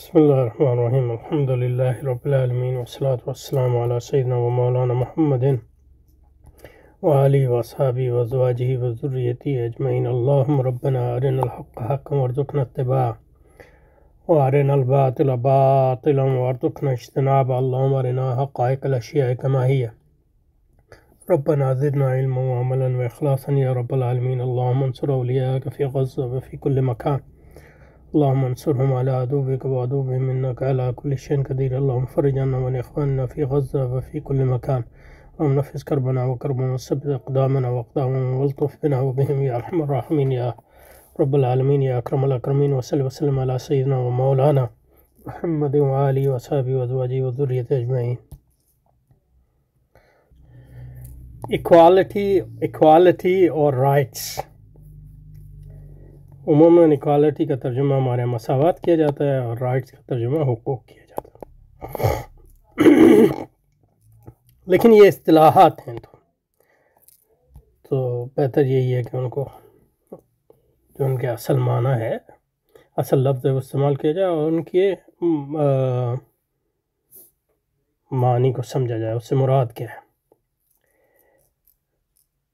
بسم الله الرحمن الرحيم الحمد لله رب العالمين والصلاة والسلام على سيدنا ومولانا محمد وآله وصحابه وأزواجه وذريته أجمعين اللهم ربنا أرنا الحق حقا وارزقنا اتباعه وأرنا الباطل باطلا وارزقنا اجتنابه اللهم أرنا حقائق الأشياء كما هي ربنا زدنا علما وعملا وإخلاصا يا رب العالمين اللهم انصر أولياءك في غزة وفي كل مكان اللهم اللهم اللهم انصرهم على على عدوك وعدوهم كل كل شيء قدير عنا في غزة وفي مكان نفس كربنا وكربهم وثبت اللہ والطف بنا وبهم يا کل الراحمين يا رب العالمين يا العلومین اکرم وصل وسلم على سيدنا ومولانا محمد وذريته وصبین اکوالٹی اکوالٹی اور رائٹس عموماً اکوالٹی کا ترجمہ ہمارے مساوات کیا جاتا ہے اور رائٹس کا ترجمہ حقوق کیا جاتا ہے لیکن یہ اصطلاحات ہیں تو تو بہتر یہی ہے کہ ان کو جو ان کے اصل معنی ہے اصل لفظ ہے وہ استعمال کیا جائے اور ان کے معنی کو سمجھا جائے اس سے مراد کیا ہے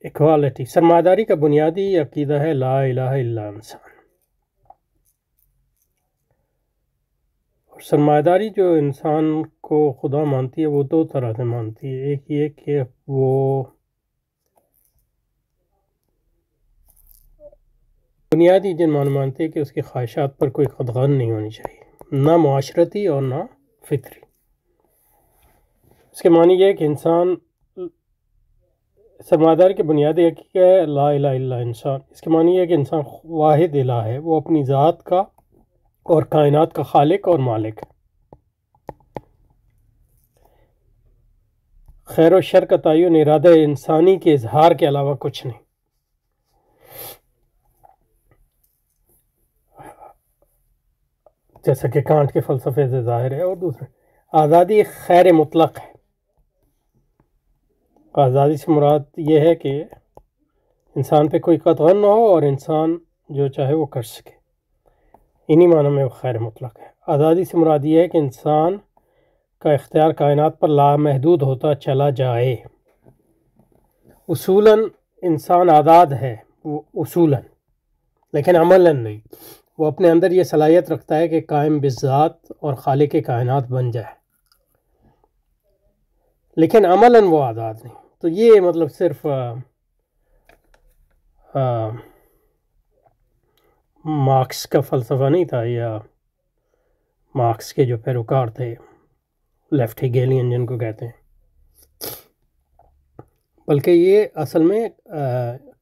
اکوالٹی سرمایہ داری کا بنیادی عقیدہ ہے لا الہ الا انسان اور سرمایہ داری جو انسان کو خدا مانتی ہے وہ دو طرح سے مانتی ہے ایک یہ کہ وہ بنیادی جن مان مانتے ہیں کہ اس کی خواہشات پر کوئی خدغن نہیں ہونی چاہیے نہ معاشرتی اور نہ فطری اس کے معنی یہ کہ انسان دار کی بنیادی حقیقہ ہے الا انسان اس کے معنی ہے کہ انسان واحد الہ ہے وہ اپنی ذات کا اور کائنات کا خالق اور مالک خیر و شر کا تعین ارادہ انسانی کے اظہار کے علاوہ کچھ نہیں جیسا کہ کانٹ کے فلسفے سے ظاہر ہے اور دوسرے آزادی خیر مطلق ہے آزادی سے مراد یہ ہے کہ انسان پہ کوئی قطع نہ ہو اور انسان جو چاہے وہ کر سکے انہی معنی میں وہ خیر مطلق ہے آزادی سے مراد یہ ہے کہ انسان کا اختیار کائنات پر لامحدود ہوتا چلا جائے اصولاً انسان آزاد ہے وہ اصولاً لیکن عملاً نہیں وہ اپنے اندر یہ صلاحیت رکھتا ہے کہ قائم بذات اور خالق کائنات بن جائے لیکن عملاً وہ آزاد نہیں تو یہ مطلب صرف مارکس کا فلسفہ نہیں تھا یا مارکس کے جو پیروکار تھے لیفٹ جن کو کہتے ہیں بلکہ یہ اصل میں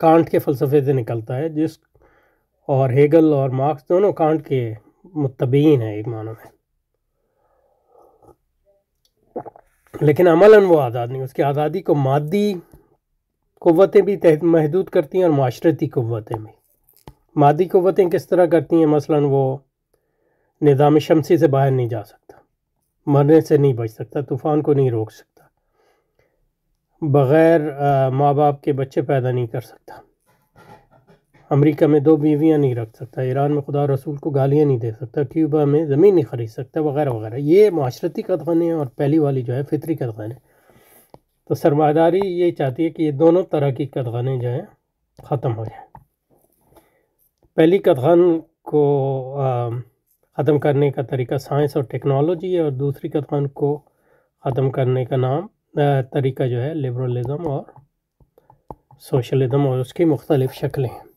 کانٹ کے فلسفے سے نکلتا ہے جس اور ہیگل اور مارکس دونوں کانٹ کے متبین ہیں ایک معنی میں لیکن عملاً وہ آزاد نہیں اس کی آزادی کو مادی قوتیں بھی محدود کرتی ہیں اور معاشرتی قوتیں بھی مادی قوتیں کس طرح کرتی ہیں مثلاً وہ نظام شمسی سے باہر نہیں جا سکتا مرنے سے نہیں بچ سکتا طوفان کو نہیں روک سکتا بغیر ماں باپ کے بچے پیدا نہیں کر سکتا امریکہ میں دو بیویاں نہیں رکھ سکتا ایران میں خدا رسول کو گالیاں نہیں دے سکتا کیوبا میں زمین نہیں خرید سکتا وغیرہ وغیرہ یہ معاشرتی ہیں اور پہلی والی جو ہے فطری ہے تو سرمایہ داری یہ چاہتی ہے کہ یہ دونوں طرح کی قدغنیں جو ہیں ختم ہو جائیں پہلی قدغن کو ختم کرنے کا طریقہ سائنس اور ٹیکنالوجی ہے اور دوسری قدغن کو ختم کرنے کا نام طریقہ جو ہے لبرلزم اور سوشلزم اور اس کی مختلف شکلیں ہیں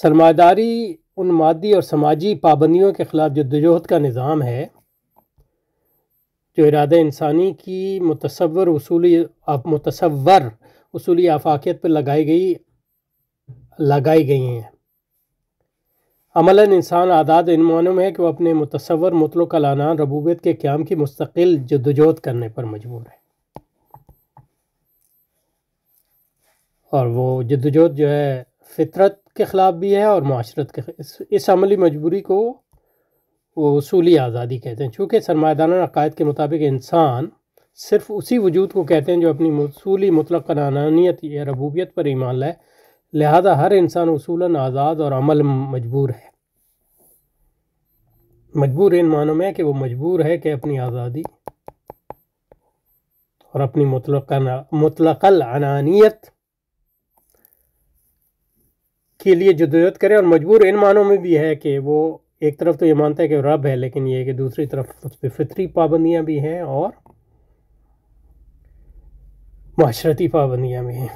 سرمایہ داری ان مادی اور سماجی پابندیوں کے خلاف جد وجہد کا نظام ہے جو ارادہ انسانی کی متصور اصولی متصور اصولی آفاقیت پر لگائی گئی لگائی گئی ہیں عملاً انسان آداد ان میں ہے کہ وہ اپنے متصور مطلق کلان ربوبیت کے قیام کی مستقل جدوجہد کرنے پر مجبور ہے اور وہ جدوجہد جو ہے فطرت کے خلاف بھی ہے اور معاشرت کے اس عملی مجبوری کو وہ اصولی آزادی کہتے ہیں چونکہ سرمایہ دان عقائد کے مطابق انسان صرف اسی وجود کو کہتے ہیں جو اپنی اصولی مطلق متعلقانیت یا ربوبیت پر ایمان لائے لہذا ہر انسان اصولاً آزاد اور عمل مجبور ہے مجبور ان معنوں میں کہ وہ مجبور ہے کہ اپنی آزادی اور اپنی مطلق العنانیت کے لیے جدوجہد کرے اور مجبور ان معنوں میں بھی ہے کہ وہ ایک طرف تو یہ مانتا ہے کہ رب ہے لیکن یہ کہ دوسری طرف اس پہ فطری پابندیاں بھی ہیں اور معاشرتی پابندیاں بھی ہیں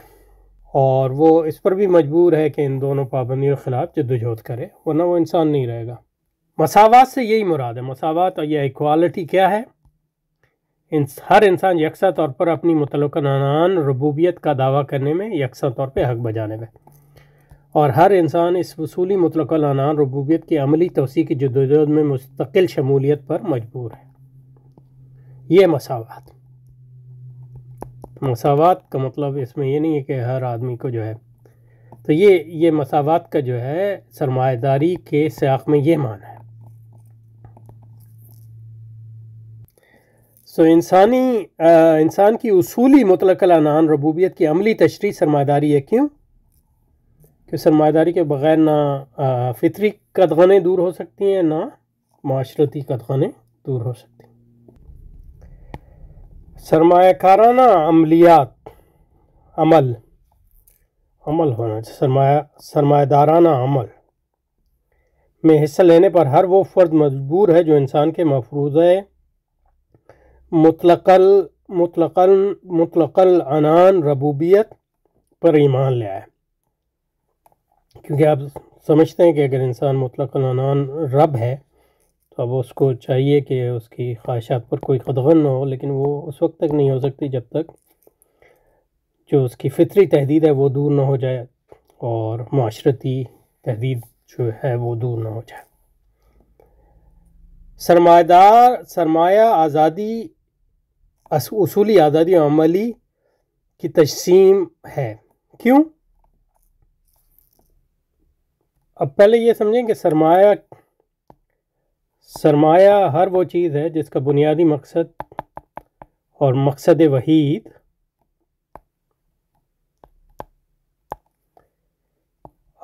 اور وہ اس پر بھی مجبور ہے کہ ان دونوں پابندیوں کے خلاف جدوجہد کرے ورنہ وہ انسان نہیں رہے گا مساوات سے یہی مراد ہے مساوات اور یا ایکوالٹی کیا ہے ہر انسان یکساں طور پر اپنی متعلقہ نان ربوبیت کا دعویٰ کرنے میں یکساں طور پہ حق بجانے میں اور ہر انسان اس وصولی مطلق الانان ربوبیت کی عملی توسیع کی جدوجہد میں مستقل شمولیت پر مجبور ہے یہ مساوات مساوات کا مطلب اس میں یہ نہیں ہے کہ ہر آدمی کو جو ہے تو یہ یہ مساوات کا جو ہے سرمایہ داری کے سیاق میں یہ معنی ہے سو انسانی انسان کی اصولی مطلق الانان ربوبیت کی عملی تشریح سرمایہ داری ہے کیوں کہ سرمایہ داری کے بغیر نہ فطری قدغنیں دور ہو سکتی ہیں نہ معاشرتی قدغنیں دور ہو سکتی ہیں سرمایہ کارانہ عملیات عمل عمل ہونا چاہیے سرمایہ سرمایہ دارانہ عمل میں حصہ لینے پر ہر وہ فرد مجبور ہے جو انسان کے مفروض ہے مطلقل عنان ربوبیت پر ایمان لے آئے کیونکہ آپ سمجھتے ہیں کہ اگر انسان مطلق رب ہے تو اب اس کو چاہیے کہ اس کی خواہشات پر کوئی قدغن نہ ہو لیکن وہ اس وقت تک نہیں ہو سکتی جب تک جو اس کی فطری تحدید ہے وہ دور نہ ہو جائے اور معاشرتی تحدید جو ہے وہ دور نہ ہو جائے سرمایہ دار سرمایہ آزادی اصولی آزادی عملی کی تجسیم ہے کیوں اب پہلے یہ سمجھیں کہ سرمایہ سرمایہ ہر وہ چیز ہے جس کا بنیادی مقصد اور مقصد وحید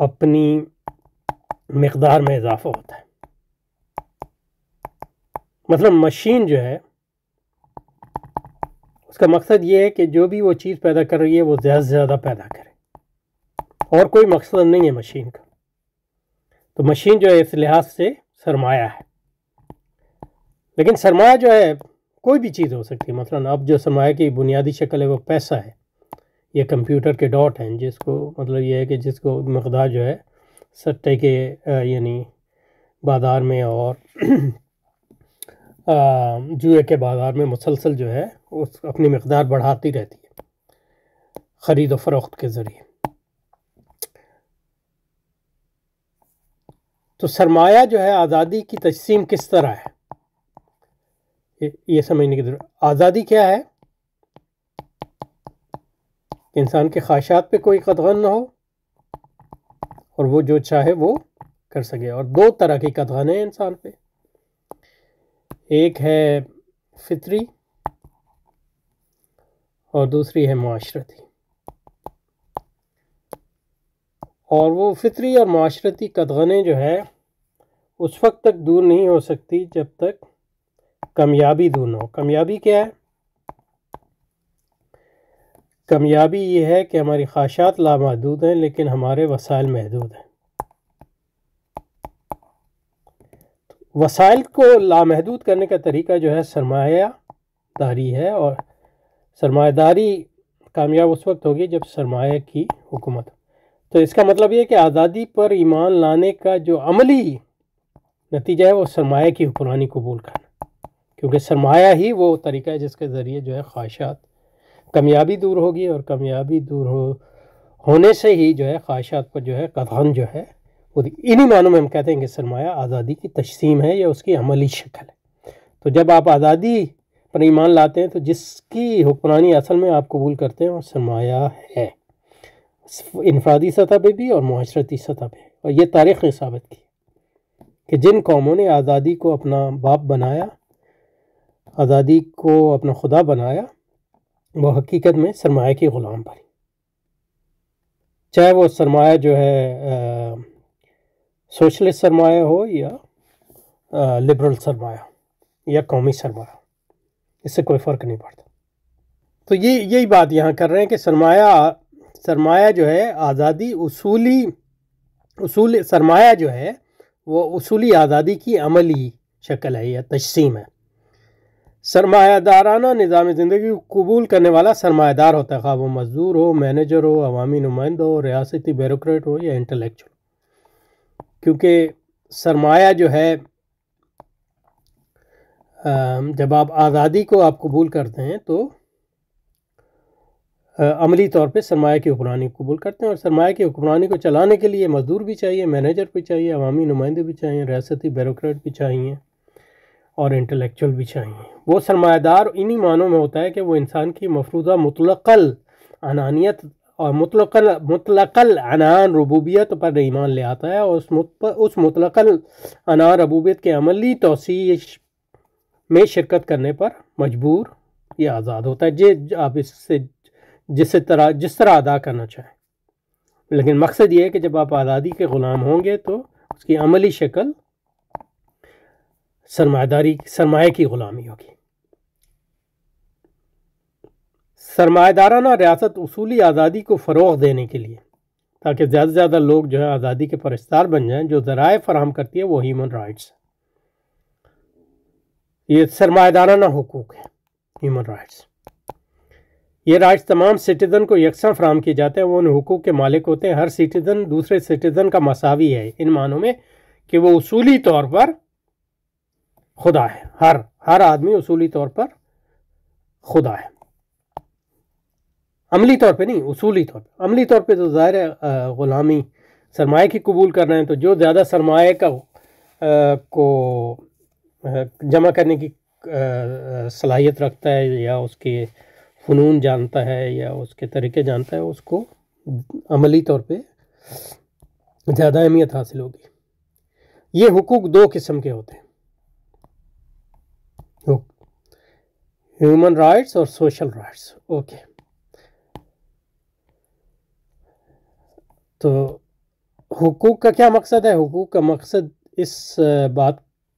اپنی مقدار میں اضافہ ہوتا ہے مطلب مشین جو ہے اس کا مقصد یہ ہے کہ جو بھی وہ چیز پیدا کر رہی ہے وہ زیادہ سے زیادہ پیدا کرے اور کوئی مقصد نہیں ہے مشین کا تو مشین جو ہے اس لحاظ سے سرمایہ ہے لیکن سرمایہ جو ہے کوئی بھی چیز ہو سکتی ہے مثلا اب جو سرمایہ کی بنیادی شکل ہے وہ پیسہ ہے یہ کمپیوٹر کے ڈاٹ ہیں جس کو مطلب یہ ہے کہ جس کو مقدار جو ہے سٹے کے یعنی بازار میں اور جوئے کے بازار میں مسلسل جو ہے اس اپنی مقدار بڑھاتی رہتی ہے خرید و فروخت کے ذریعے تو سرمایہ جو ہے آزادی کی تجسیم کس طرح ہے یہ سمجھنے کی ضرورت آزادی کیا ہے انسان کے خواہشات پہ کوئی قدغن نہ ہو اور وہ جو چاہے وہ کر سکے اور دو طرح کی قدغن ہیں انسان پہ ایک ہے فطری اور دوسری ہے معاشرتی اور وہ فطری اور معاشرتی قدغنیں جو ہے اس وقت تک دور نہیں ہو سکتی جب تک کامیابی دور نہ ہو کامیابی کیا ہے کامیابی یہ ہے کہ ہماری خواہشات لامحدود ہیں لیکن ہمارے وسائل محدود ہیں وسائل کو لامحدود کرنے کا طریقہ جو ہے سرمایہ داری ہے اور سرمایہ داری کامیاب اس وقت ہوگی جب سرمایہ کی حکومت تو اس کا مطلب یہ کہ آزادی پر ایمان لانے کا جو عملی نتیجہ ہے وہ سرمایہ کی حکمرانی قبول کرنا کیونکہ سرمایہ ہی وہ طریقہ ہے جس کے ذریعے جو ہے خواہشات کامیابی دور ہوگی اور کامیابی دور ہو ہونے سے ہی جو ہے خواہشات پر جو ہے قدان جو ہے وہ انہی معنوں میں ہم کہتے ہیں کہ سرمایہ آزادی کی تجسیم ہے یا اس کی عملی شکل ہے تو جب آپ آزادی پر ایمان لاتے ہیں تو جس کی حکمرانی اصل میں آپ قبول کرتے ہیں وہ سرمایہ ہے انفرادی سطح پہ بھی اور معاشرتی سطح پہ اور یہ تاریخ نے ثابت کی کہ جن قوموں نے آزادی کو اپنا باپ بنایا آزادی کو اپنا خدا بنایا وہ حقیقت میں سرمایہ کی غلام بنی چاہے وہ سرمایہ جو ہے سوشلسٹ سرمایہ ہو یا لبرل سرمایہ ہو یا قومی سرمایہ ہو اس سے کوئی فرق نہیں پڑتا تو یہ یہی بات یہاں کر رہے ہیں کہ سرمایہ سرمایہ جو ہے آزادی اصولی اصول سرمایہ جو ہے وہ اصولی آزادی کی عملی شکل ہے یا تجسیم ہے سرمایہ دارانہ نظام زندگی کو قبول کرنے والا سرمایہ دار ہوتا ہے خواہ وہ مزدور ہو مینیجر ہو عوامی نمائند ہو ریاستی بیوروکریٹ ہو یا انٹلکچول کیونکہ سرمایہ جو ہے جب آپ آزادی کو آپ قبول کرتے ہیں تو عملی طور پہ سرمایہ کی حکمرانی قبول کرتے ہیں اور سرمایہ کی حکمرانی کو چلانے کے لیے مزدور بھی چاہیے مینیجر بھی چاہیے عوامی نمائندے بھی چاہیے ریاستی بیوروکریٹ بھی چاہیے اور انٹلیکچول بھی چاہیے وہ سرمایہ دار انہی معنوں میں ہوتا ہے کہ وہ انسان کی مفروضہ مطلقل انانیت اور مطلقل مطلقل انان ربوبیت پر ایمان لے آتا ہے اور اس اس انان ربوبیت کے عملی توسیع میں شرکت کرنے پر مجبور یہ آزاد ہوتا ہے جی آپ اس سے جس طرح جس طرح ادا کرنا چاہے لیکن مقصد یہ ہے کہ جب آپ آزادی کے غلام ہوں گے تو اس کی عملی شکل سرمایہ داری سرمایہ کی غلامی ہوگی سرمایہ دارانہ ریاست اصولی آزادی کو فروغ دینے کے لیے تاکہ زیادہ سے زیادہ لوگ جو ہے آزادی کے پرستار بن جائیں جو ذرائع فراہم کرتی ہے وہ ہیومن رائٹس یہ سرمایہ دارانہ حقوق ہے ہیومن رائٹس یہ راج تمام سٹیزن کو یکساں فراہم کیے جاتے ہیں وہ ان حقوق کے مالک ہوتے ہیں ہر سٹیزن سٹیزن دوسرے کا مساوی ہے ان معنوں میں کہ وہ اصولی طور پر خدا ہے ہر آدمی اصولی طور پر خدا ہے عملی طور پہ نہیں اصولی طور پہ عملی طور پہ تو ظاہر ہے غلامی سرمایہ کی قبول کر رہے ہیں تو جو زیادہ سرمایہ کا کو جمع کرنے کی صلاحیت رکھتا ہے یا اس کی فنون جانتا ہے یا اس کے طریقے جانتا ہے اس کو عملی طور پہ زیادہ اہمیت حاصل ہوگی یہ حقوق دو قسم کے ہوتے ہیں ہیومن رائٹس اور سوشل رائٹس اوکے تو حقوق کا کیا مقصد ہے حقوق کا مقصد اس بات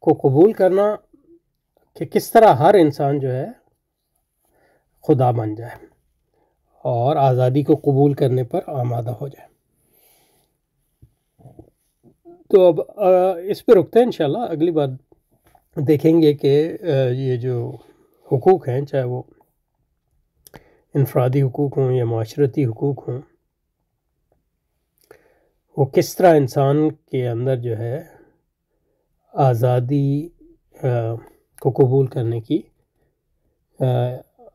کو قبول کرنا کہ کس طرح ہر انسان جو ہے خدا بن جائے اور آزادی کو قبول کرنے پر آمادہ ہو جائے تو اب اس پہ رکتے ہیں انشاءاللہ اگلی بار دیکھیں گے کہ یہ جو حقوق ہیں چاہے وہ انفرادی حقوق ہوں یا معاشرتی حقوق ہوں وہ کس طرح انسان کے اندر جو ہے آزادی کو قبول کرنے کی